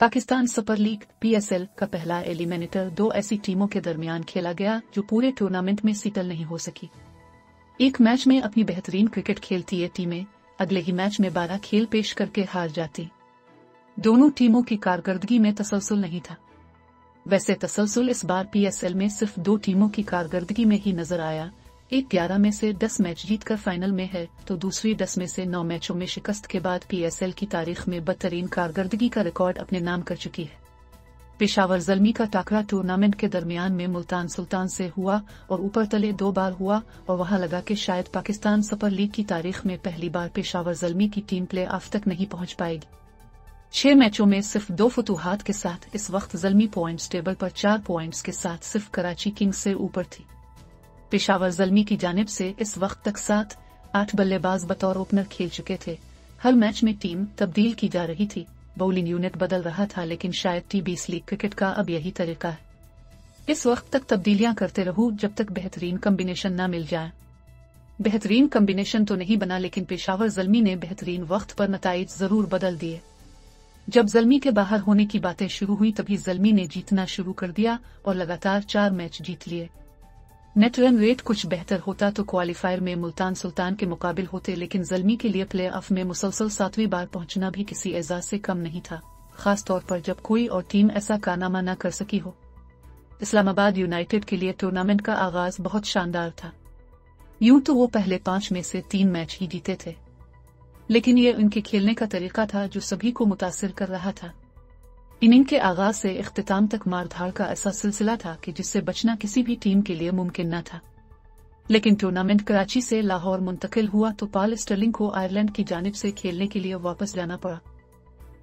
Pakistan super league PSL का पहला eliminator दो ऐसी टीमों के दरमियान खेला गया जो पूरे टूर्नामेंट में सीटल नहीं हो सकी एक मैच में अपनी बेहतरीन क्रिकेट खेलती ये टीमें अगले ही मैच में बारह खेल पेश करके हार जाती दोनों टीमों की कारकर्दगी में तसलसल नहीं था वैसे तसलसल इस बार पीएसएल में सिर्फ दो टीमों की कारकर्दगी में ही नजर आया एक ग्यारह में से दस मैच जीतकर फाइनल में है तो दूसरी दस में से नौ मैचों में शिकस्त के बाद पीएसएल की तारीख में बदतरीन कारकर्दगी का रिकॉर्ड अपने नाम कर चुकी है पेशावर जलमी का टाकरा टूर्नामेंट के दरमियान में मुल्तान सुल्तान से हुआ और ऊपर तले दो बार हुआ और वहां लगा कि शायद पाकिस्तान सुपर लीग की तारीख में पहली बार पेशावर जलमी की टीम प्ले ऑफ तक नहीं पहुंच पाएगी छह मैचों में सिर्फ दो फतूहत के साथ इस वक्त जलमी पॉइंट्स टेबल पर चार पॉइंट्स के साथ सिर्फ कराची किंग्स से ऊपर थी पेशावर जलमी की जानब से इस वक्त तक सात आठ बल्लेबाज बतौर ओपनर खेल चुके थे हर मैच में टीम तब्दील की जा रही थी बॉलिंग यूनिट बदल रहा था लेकिन शायद टीबीस लीग क्रिकेट का अब यही तरीका है इस वक्त तक तब्दीलियां करते रहो जब तक बेहतरीन कम्बिनेशन न मिल जाए बेहतरीन कम्बिनेशन तो नहीं बना लेकिन पेशावर जलमी ने बेहतरीन वक्त पर नतज जरूर बदल दिए जब जलमी के बाहर होने की बातें शुरू हुई तभी जलमी ने जीतना शुरू कर दिया और लगातार चार मैच जीत लिए नेट रन रेट कुछ बेहतर होता तो क्वालिफायर में मुल्तान सुल्तान के मुकाबल होते लेकिन जलमी के लिए प्ले ऑफ में मुसलसल सातवीं बार पहुंचना भी किसी एजाज से कम नहीं था खास तौर पर जब कोई और टीम ऐसा कारनामा न कर सकी हो इस्लामाबाद यूनाइटेड के लिए टूर्नामेंट का आगाज बहुत शानदार था यूं तो वो पहले पांच में से तीन मैच ही जीते थे लेकिन ये उनके खेलने का तरीका था जो सभी को मुतासर कर रहा था इनिंग के आगाज से अख्ताम तक मारधार का ऐसा सिलसिला था कि जिससे बचना किसी भी टीम के लिए मुमकिन न था लेकिन टूर्नामेंट कराची से लाहौर मुंतकिल हुआ तो पाल स्टर्लिंग को आयरलैंड की जानब से खेलने के लिए वापस जाना पड़ा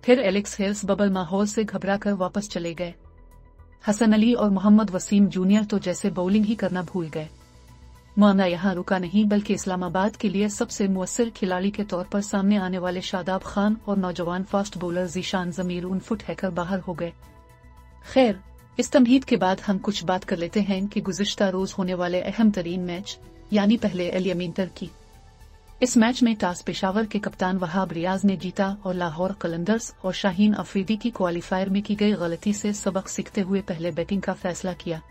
फिर एलेक्स हेल्स बबल माहौल से घबरा कर वापस चले गए हसन अली और मोहम्मद वसीम जूनियर तो जैसे बॉलिंग ही करना भूल गए माना यहां रुका नहीं बल्कि इस्लामाबाद के लिए सबसे मुसर खिलाड़ी के तौर पर सामने आने वाले शादाब खान और नौजवान फास्ट बॉलर जीशान जमीर उन फुट हैकर बाहर हो गए खैर इस तमहीद के बाद हम कुछ बात कर लेते हैं कि गुजशत रोज होने वाले अहम तरीन मैच यानी पहले एलियमीन की इस मैच में टास पेशावर के कप्तान वहाब रियाज ने जीता और लाहौर कलंदर्स और शाहीन अफरीदी की क्वालिफायर में की गई गलती से सबक सीखते हुए पहले बैटिंग का फैसला किया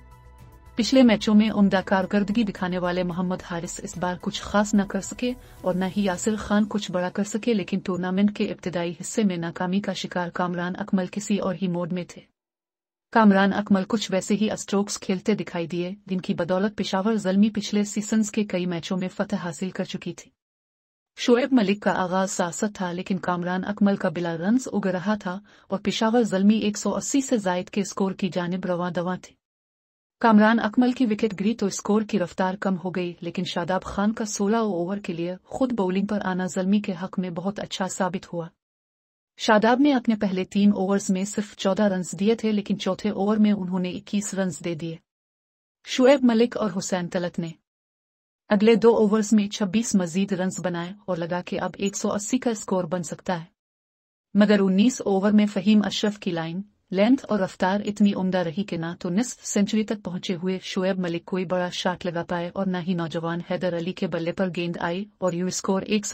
पिछले मैचों में उमदा कारकर्दगी दिखाने वाले मोहम्मद हारिस इस बार कुछ खास न कर सके और न ही यासिर खान कुछ बड़ा कर सके लेकिन टूर्नामेंट के इब्तदाई हिस्से में नाकामी का शिकार कामरान अकमल किसी और ही मोड में थे कामरान अकमल कुछ वैसे ही स्ट्रोक्स खेलते दिखाई दिए जिनकी बदौलत पिशावर जलमी पिछले सीजन के कई मैचों में फतह हासिल कर चुकी थी शोएब मलिक का आगाज सासत था लेकिन कामरान अकमल का बिला रन उग रहा था और पिशावर जलमी 180 से जायद के स्कोर की जानब रवा दवा थी कामरान अकमल की विकेट गिरी तो स्कोर की रफ्तार कम हो गई लेकिन शादाब खान का सोलह ओवर के लिए खुद बॉलिंग पर आना जलमी के हक में बहुत अच्छा साबित हुआ शादाब ने अपने पहले तीन ओवर्स में सिर्फ चौदह रन दिए थे लेकिन चौथे ओवर में उन्होंने इक्कीस रन दे दिए शुएब मलिक और हुसैन तलत ने अगले दो ओवर्स में 26 मजीद रन बनाए और लगा कि अब 180 का स्कोर बन सकता है मगर 19 ओवर में फहीम अशरफ की लाइन लेंथ और रफ्तार इतनी उम्दा रही कि ना तो निसफ सेंचुरी तक पहुंचे हुए शोएब मलिक कोई बड़ा शाट लगा पाए और न ही नौजवान हैदर अली के बल्ले पर गेंद आई और यू स्कोर एक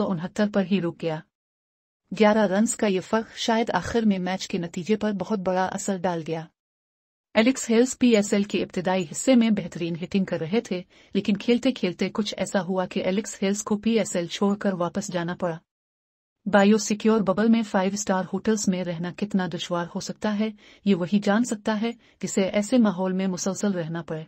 पर ही रुक गया ग्यारह रन्स का ये फर्क शायद आखिर में मैच के नतीजे पर बहुत बड़ा असर डाल गया एलेक्स हेल्स पीएसएल के इब्तदाई हिस्से में बेहतरीन हिटिंग कर रहे थे लेकिन खेलते खेलते कुछ ऐसा हुआ कि एलेक्स हेल्स को पीएसएल छोड़कर वापस जाना पड़ा बायोसिक्योर बबल में फाइव स्टार होटल्स में रहना कितना दुशवार हो सकता है ये वही जान सकता है जिसे ऐसे माहौल में मुसलसल रहना पड़े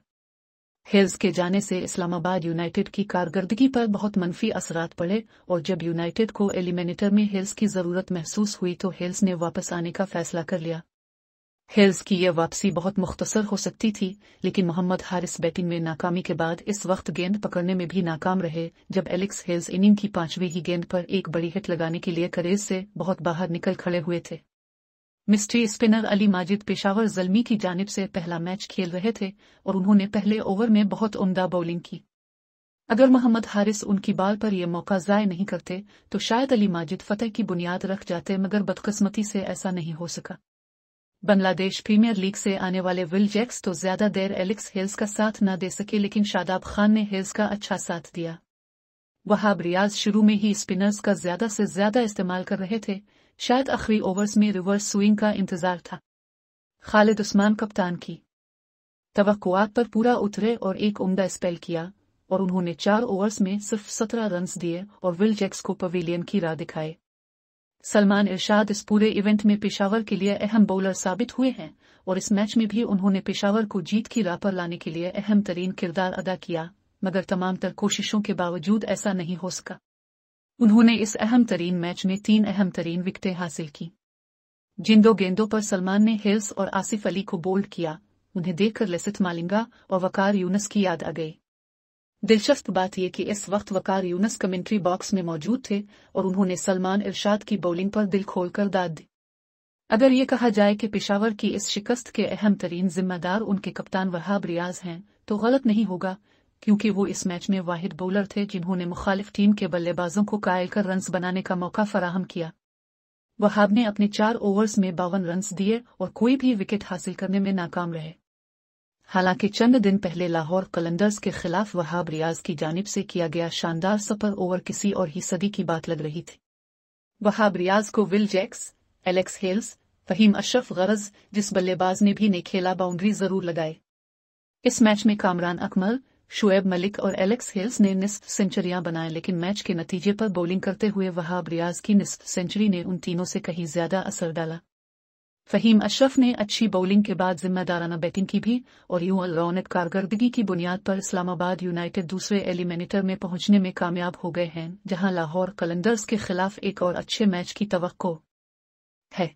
हिल्स के जाने से इस्लामाबाद यूनाइटेड की कारकर्दगी पर बहुत मनफी असरात पड़े और जब यूनाइटेड को एलिमिनेटर में हिल्स की ज़रूरत महसूस हुई तो हिल्स ने वापस आने का फैसला कर लिया हेल्स की यह वापसी बहुत मुख्तसर हो सकती थी लेकिन मोहम्मद हारिस बैटिंग में नाकामी के बाद इस वक्त गेंद पकड़ने में भी नाकाम रहे जब एलेक्स हेल्स इनिंग की पांचवी ही गेंद पर एक बड़ी हिट लगाने के लिए करेज से बहुत बाहर निकल खड़े हुए थे मिस्ट्री स्पिनर अली माजिद पेशावर जलमी की जानब से पहला मैच खेल रहे थे और उन्होंने पहले ओवर में बहुत उमदा बॉलिंग की अगर मोहम्मद हारिस उनकी बाल पर यह मौका ज़ाय नहीं करते तो शायद अली माजिद फतेह की बुनियाद रख जाते मगर बदकस्मती से ऐसा नहीं हो सका बांग्लादेश प्रीमियर लीग से आने वाले विल जैक्स तो ज्यादा देर एलिक्स हिल्स का साथ न दे सके लेकिन शादाब खान ने हिल्स का अच्छा साथ दिया वहाब रियाज शुरू में ही स्पिनर्स का ज्यादा से ज्यादा इस्तेमाल कर रहे थे शायद आखिरी ओवर्स में रिवर्स स्विंग का इंतजार था खालिद उस्मान कप्तान की तवक्कुआत पर पूरा उतरे और एक उम्दा स्पेल किया और उन्होंने चार ओवर्स में सिर्फ सत्रह रन्स दिए और विल जैक्स को पवेलियन की राह दिखाई सलमान इरशाद इस पूरे इवेंट में पेशावर के लिए अहम बॉलर साबित हुए हैं और इस मैच में भी उन्होंने पेशावर को जीत की राह पर लाने के लिए अहम तरीन किरदार अदा किया मगर तमाम तर कोशिशों के बावजूद ऐसा नहीं हो सका उन्होंने इस अहम तरीन मैच में तीन अहम तरीन विकटें हासिल की जिन दो गेंदों पर सलमान ने हिल्स और आसिफ अली को बोल्ड किया उन्हें देखकर लसित मालिंगा और वकार यूनस की याद आ गई दिलचस्प बात यह कि इस वक्त वकार यूनस कमेंट्री बॉक्स में मौजूद थे और उन्होंने सलमान इरशाद की बॉलिंग पर दिल खोलकर दाद दी अगर ये कहा जाए कि पेशावर की इस शिकस्त के अहम तरीन जिम्मेदार उनके कप्तान वहाब रियाज हैं तो गलत नहीं होगा क्योंकि वो इस मैच में वाहिद बॉलर थे जिन्होंने मुखालिफ टीम के बल्लेबाजों को कायल कर रन्स बनाने का मौका फराहम किया वहाब ने अपने चार ओवर्स में बावन रन्स दिए और कोई भी विकेट हासिल करने में नाकाम रहे हालांकि चंद दिन पहले लाहौर कलंदर्स के खिलाफ वहाब रियाज की जानब से किया गया शानदार सफर ओवर किसी और ही सदी की बात लग रही थी वहाब रियाज को Will Jacks Alex Hales Faheem Ashraf गरज जिस बल्लेबाज ने भी ने खेला बाउंड्री जरूर लगाए इस मैच में कामरान अकमल शुएब मलिक और एलेक्स हेल्स ने निस्फ सेंचुरियां बनाए लेकिन मैच के नतीजे पर बॉलिंग करते हुए वहाब रियाज की निस्फ सेंचुरी ने उन तीनों से कहीं ज्यादा असर डाला फहीम अशरफ ने अच्छी बॉलिंग के बाद जिम्मेदाराना बैटिंग की भी और यू रौनक कारकर्दगी की बुनियाद पर इस्लामाबाद यूनाइटेड दूसरे एलिमिनेटर में पहुंचने में कामयाब हो गए हैं जहां लाहौर कलंदर्स के खिलाफ एक और अच्छे मैच की तो है